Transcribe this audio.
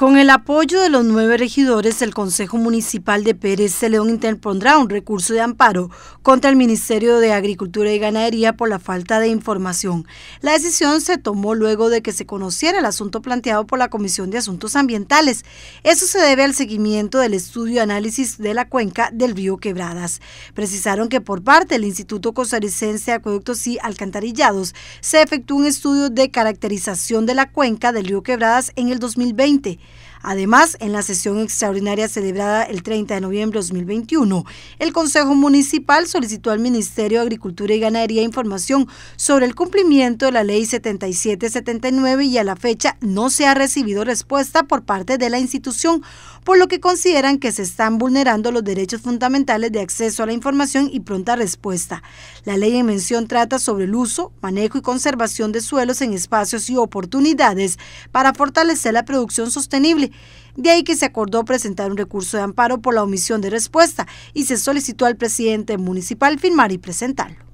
Con el apoyo de los nueve regidores, el Consejo Municipal de Pérez León interpondrá un recurso de amparo contra el Ministerio de Agricultura y Ganadería por la falta de información. La decisión se tomó luego de que se conociera el asunto planteado por la Comisión de Asuntos Ambientales. Eso se debe al seguimiento del estudio y análisis de la cuenca del río Quebradas. Precisaron que por parte del Instituto Costarricense de Acueductos y Alcantarillados se efectuó un estudio de caracterización de la cuenca del río Quebradas en el 2020 Además, en la sesión extraordinaria celebrada el 30 de noviembre de 2021, el Consejo Municipal solicitó al Ministerio de Agricultura y Ganadería información sobre el cumplimiento de la Ley 7779 y a la fecha no se ha recibido respuesta por parte de la institución, por lo que consideran que se están vulnerando los derechos fundamentales de acceso a la información y pronta respuesta. La ley en mención trata sobre el uso, manejo y conservación de suelos en espacios y oportunidades para fortalecer la producción sostenible de ahí que se acordó presentar un recurso de amparo por la omisión de respuesta y se solicitó al presidente municipal firmar y presentarlo.